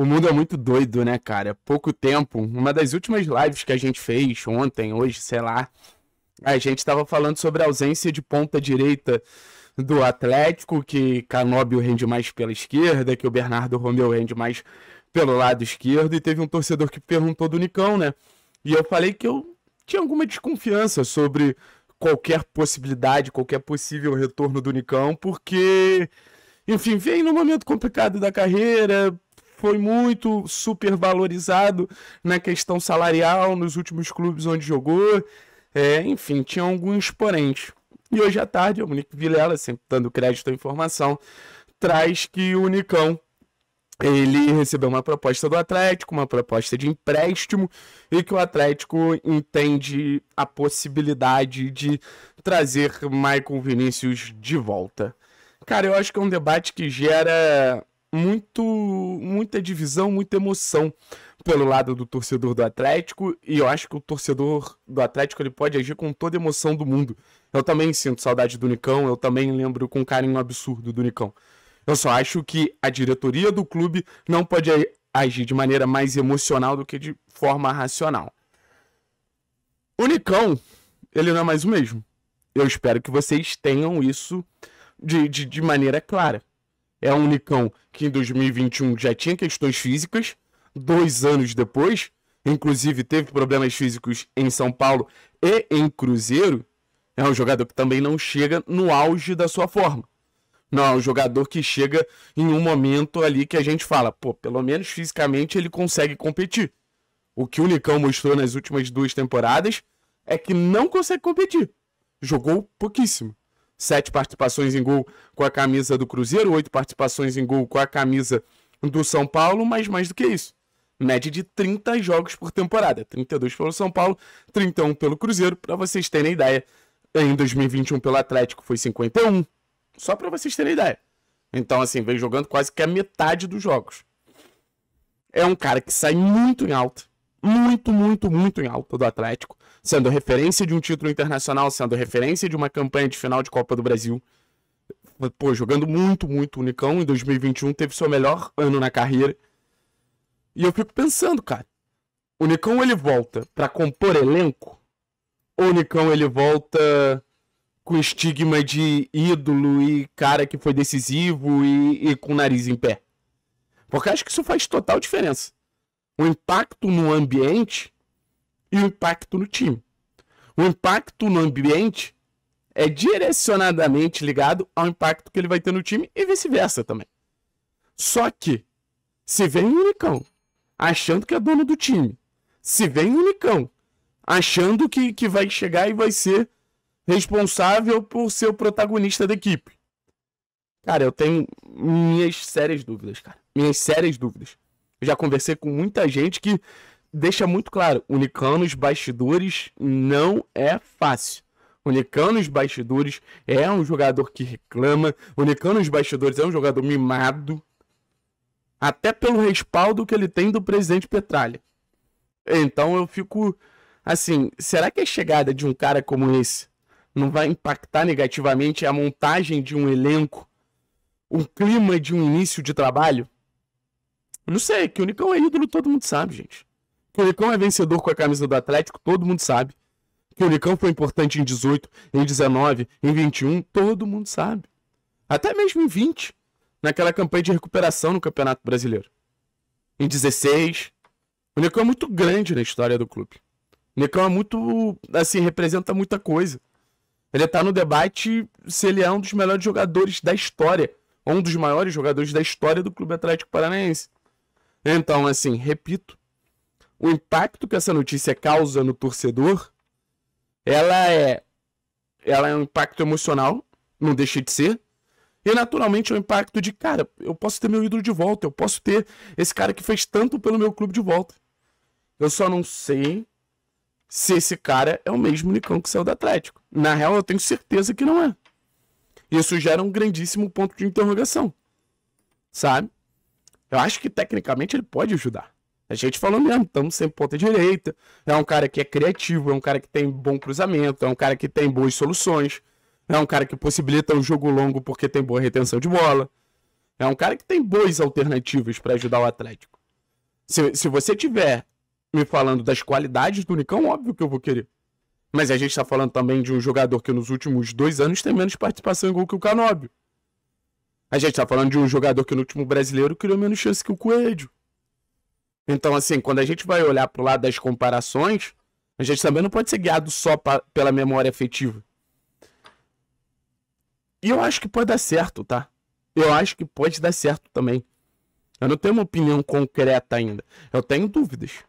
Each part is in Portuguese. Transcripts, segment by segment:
O mundo é muito doido, né, cara? Pouco tempo, uma das últimas lives que a gente fez ontem, hoje, sei lá, a gente estava falando sobre a ausência de ponta direita do Atlético, que Canóbio rende mais pela esquerda, que o Bernardo Romeu rende mais pelo lado esquerdo, e teve um torcedor que perguntou do Nicão, né? E eu falei que eu tinha alguma desconfiança sobre qualquer possibilidade, qualquer possível retorno do Nicão, porque, enfim, vem num momento complicado da carreira, foi muito supervalorizado na questão salarial nos últimos clubes onde jogou. É, enfim, tinha alguns porentes. E hoje à tarde, o Monique Vilela, sempre dando crédito à informação, traz que o Nicão ele recebeu uma proposta do Atlético, uma proposta de empréstimo, e que o Atlético entende a possibilidade de trazer Maicon Vinícius de volta. Cara, eu acho que é um debate que gera muito muita divisão, muita emoção pelo lado do torcedor do Atlético, e eu acho que o torcedor do Atlético ele pode agir com toda a emoção do mundo. Eu também sinto saudade do Nicão, eu também lembro com carinho absurdo do Nicão. Eu só acho que a diretoria do clube não pode agir de maneira mais emocional do que de forma racional. O Nicão, ele não é mais o mesmo. Eu espero que vocês tenham isso de, de, de maneira clara é um Unicão que em 2021 já tinha questões físicas, dois anos depois, inclusive teve problemas físicos em São Paulo e em Cruzeiro, é um jogador que também não chega no auge da sua forma. Não, é um jogador que chega em um momento ali que a gente fala, pô, pelo menos fisicamente ele consegue competir. O que o Unicão mostrou nas últimas duas temporadas é que não consegue competir. Jogou pouquíssimo sete participações em gol com a camisa do Cruzeiro, oito participações em gol com a camisa do São Paulo, mas mais do que isso. Média de 30 jogos por temporada. 32 pelo São Paulo, 31 pelo Cruzeiro, para vocês terem ideia. Em 2021 pelo Atlético foi 51. Só para vocês terem ideia. Então, assim, vem jogando quase que a metade dos jogos. É um cara que sai muito em alta muito, muito, muito em alta do Atlético, sendo referência de um título internacional, sendo referência de uma campanha de final de Copa do Brasil. Pô, jogando muito, muito unicão. Em 2021 teve seu melhor ano na carreira. E eu fico pensando, cara. O Nicão ele volta para compor elenco? Ou o Nicão ele volta com estigma de ídolo e cara que foi decisivo e, e com o nariz em pé? Porque acho que isso faz total diferença o impacto no ambiente e o impacto no time. O impacto no ambiente é direcionadamente ligado ao impacto que ele vai ter no time e vice-versa também. Só que, se vem o Unicão achando que é dono do time, se vem o Unicão achando que, que vai chegar e vai ser responsável por ser o protagonista da equipe. Cara, eu tenho minhas sérias dúvidas, cara. Minhas sérias dúvidas já conversei com muita gente que deixa muito claro: o nos bastidores não é fácil. O nos bastidores é um jogador que reclama. O nos bastidores é um jogador mimado. Até pelo respaldo que ele tem do presidente Petralha. Então eu fico assim: será que a chegada de um cara como esse não vai impactar negativamente a montagem de um elenco, o clima de um início de trabalho? Eu não sei, que o Nicão é ídolo, todo mundo sabe, gente. Que o Nicão é vencedor com a camisa do Atlético, todo mundo sabe. Que o Nicão foi importante em 18, em 19, em 21, todo mundo sabe. Até mesmo em 20, naquela campanha de recuperação no Campeonato Brasileiro. Em 16, o Nicão é muito grande na história do clube. O Nicão é muito, assim, representa muita coisa. Ele tá no debate se ele é um dos melhores jogadores da história, ou um dos maiores jogadores da história do Clube Atlético Paranaense. Então, assim, repito, o impacto que essa notícia causa no torcedor, ela é ela é um impacto emocional, não deixa de ser. E naturalmente é um impacto de, cara, eu posso ter meu ídolo de volta, eu posso ter esse cara que fez tanto pelo meu clube de volta. Eu só não sei se esse cara é o mesmo Nicão que saiu do Atlético. Na real, eu tenho certeza que não é. Isso gera um grandíssimo ponto de interrogação. Sabe? Eu acho que tecnicamente ele pode ajudar. A gente falou mesmo, estamos sem ponta direita. É um cara que é criativo, é um cara que tem bom cruzamento, é um cara que tem boas soluções, é um cara que possibilita um jogo longo porque tem boa retenção de bola. É um cara que tem boas alternativas para ajudar o Atlético. Se, se você tiver me falando das qualidades do Unicão, óbvio que eu vou querer. Mas a gente está falando também de um jogador que nos últimos dois anos tem menos participação em gol que o Canóbio. A gente tá falando de um jogador que no último brasileiro criou menos chance que o Coelho. Então, assim, quando a gente vai olhar pro lado das comparações, a gente também não pode ser guiado só pra, pela memória afetiva. E eu acho que pode dar certo, tá? Eu acho que pode dar certo também. Eu não tenho uma opinião concreta ainda. Eu tenho dúvidas.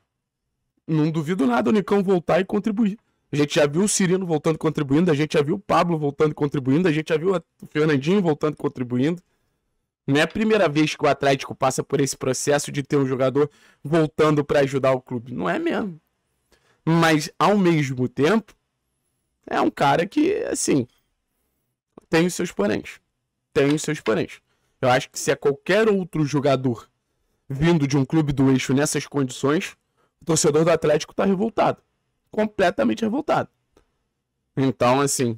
Não duvido nada o Nicão voltar e contribuir. A gente já viu o Cirino voltando e contribuindo, a gente já viu o Pablo voltando e contribuindo, a gente já viu o Fernandinho voltando e contribuindo. Não é a primeira vez que o Atlético passa por esse processo de ter um jogador voltando para ajudar o clube. Não é mesmo. Mas, ao mesmo tempo, é um cara que, assim, tem os seus parentes, Tem os seus parentes. Eu acho que se é qualquer outro jogador vindo de um clube do eixo nessas condições, o torcedor do Atlético tá revoltado. Completamente revoltado. Então, assim,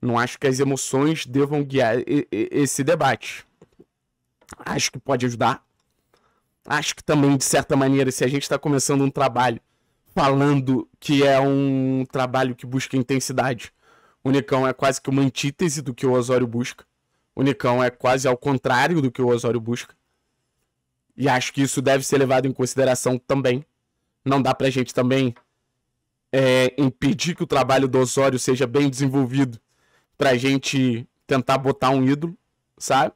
não acho que as emoções devam guiar esse debate. Acho que pode ajudar. Acho que também, de certa maneira, se a gente está começando um trabalho falando que é um trabalho que busca intensidade, o Nicão é quase que uma antítese do que o Osório busca. O Nicão é quase ao contrário do que o Osório busca. E acho que isso deve ser levado em consideração também. Não dá pra gente também é, impedir que o trabalho do Osório seja bem desenvolvido pra gente tentar botar um ídolo, sabe?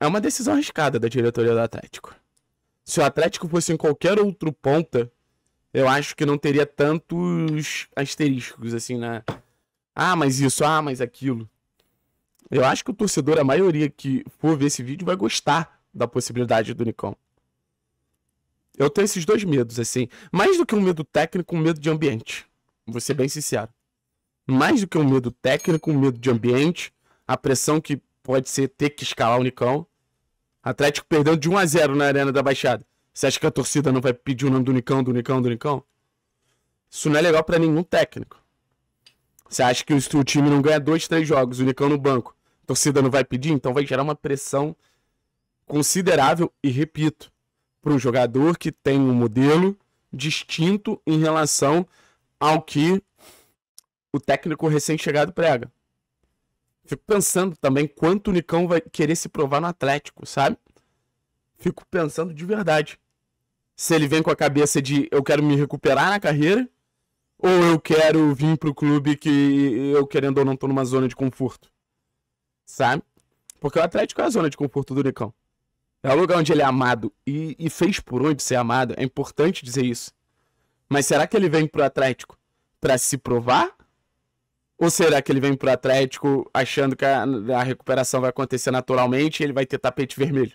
É uma decisão arriscada da diretoria do Atlético. Se o Atlético fosse em qualquer outro ponta, eu acho que não teria tantos asteriscos assim na. Né? Ah, mas isso, ah, mas aquilo. Eu acho que o torcedor, a maioria que for ver esse vídeo, vai gostar da possibilidade do Nicão. Eu tenho esses dois medos, assim. Mais do que um medo técnico, um medo de ambiente. Vou ser bem sincero mais do que um medo técnico, um medo de ambiente, a pressão que pode ser ter que escalar o Nicão. Atlético perdendo de 1 a 0 na Arena da Baixada. Você acha que a torcida não vai pedir o nome do Nicão, do Nicão, do Nicão? Isso não é legal para nenhum técnico. Você acha que o time não ganha dois, três jogos, o Nicão no banco, a torcida não vai pedir? Então vai gerar uma pressão considerável, e repito, para um jogador que tem um modelo distinto em relação ao que o técnico recém-chegado prega. Fico pensando também quanto o Nicão vai querer se provar no Atlético, sabe? Fico pensando de verdade. Se ele vem com a cabeça de eu quero me recuperar na carreira, ou eu quero vir pro clube que eu, querendo ou não, tô numa zona de conforto. Sabe? Porque o Atlético é a zona de conforto do Nicão. É o lugar onde ele é amado e, e fez por onde ser amado. É importante dizer isso. Mas será que ele vem pro Atlético para se provar ou será que ele vem pro Atlético achando que a, a recuperação vai acontecer naturalmente e ele vai ter tapete vermelho?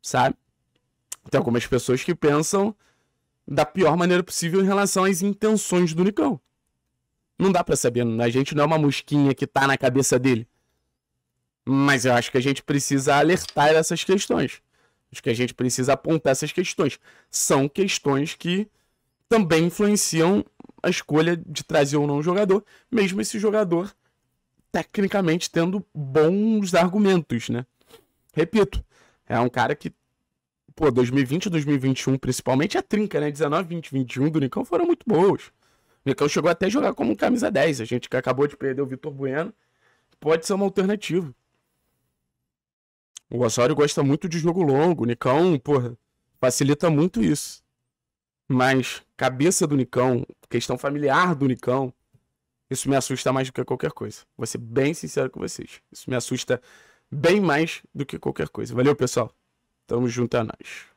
Sabe? Tem algumas pessoas que pensam da pior maneira possível em relação às intenções do Nicão. Não dá para saber, a gente não é uma mosquinha que tá na cabeça dele. Mas eu acho que a gente precisa alertar essas questões. Acho que a gente precisa apontar essas questões. São questões que também influenciam a escolha de trazer ou não um jogador, mesmo esse jogador tecnicamente tendo bons argumentos, né? Repito, é um cara que, pô, 2020 e 2021 principalmente, a é trinca, né? 19, 20, 21 do Nicão foram muito boas. O Nicão chegou até a jogar como um camisa 10. A gente que acabou de perder o Vitor Bueno pode ser uma alternativa. O Osório gosta muito de jogo longo. O Nicão, porra, facilita muito isso. Mas cabeça do Nicão, questão familiar do Nicão, isso me assusta mais do que qualquer coisa. Vou ser bem sincero com vocês. Isso me assusta bem mais do que qualquer coisa. Valeu, pessoal. Tamo junto a é nós.